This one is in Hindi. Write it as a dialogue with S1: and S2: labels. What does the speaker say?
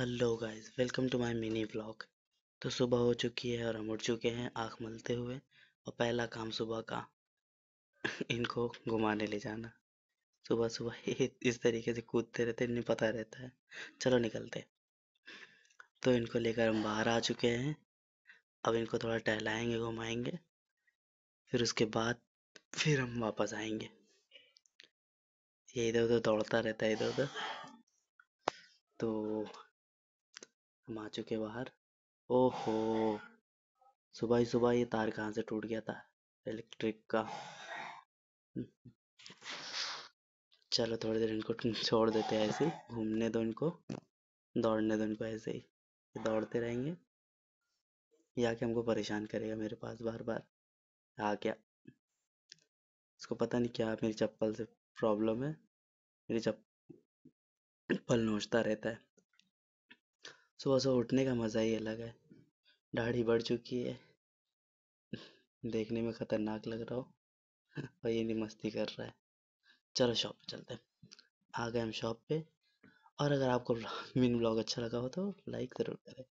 S1: hello guys welcome to my mini blog तो सुबह हो चुकी है और हम उठ चुके हैं आँख मलते हुए और पहला काम सुबह का इनको घुमाने ले जाना सुबह सुबह इस तरीके से कूदते रहते इन्हें पता रहता है चलो निकलते तो इनको लेकर हम बाहर आ चुके हैं अब इनको थोड़ा टहलाएंगे घुमाएंगे फिर उसके बाद फिर हम वापस आएंगे ये इधर उधर दौड़ता रहता है इधर उधर तो हम आ चुके बाहर ओहो सुबह ही सुबह ये तार कहाँ से टूट गया था इलेक्ट्रिक का चलो थोड़ी देर इनको छोड़ देते हैं ऐसे घूमने दो इनको दौड़ने दो इनको ऐसे ही दौड़ते रहेंगे या कि हमको परेशान करेगा मेरे पास बार बार आ क्या इसको पता नहीं क्या मेरी चप्पल से प्रॉब्लम है मेरी चप्पल नोचता रहता है सुबह सुबह उठने का मज़ा ही अलग है दाढ़ी बढ़ चुकी है देखने में खतरनाक लग रहा हो और ये मस्ती कर रहा है चलो शॉप पे चलते हैं आ गए हम शॉप पे और अगर आपको मिन ब्लॉग अच्छा लगा हो तो लाइक ज़रूर करें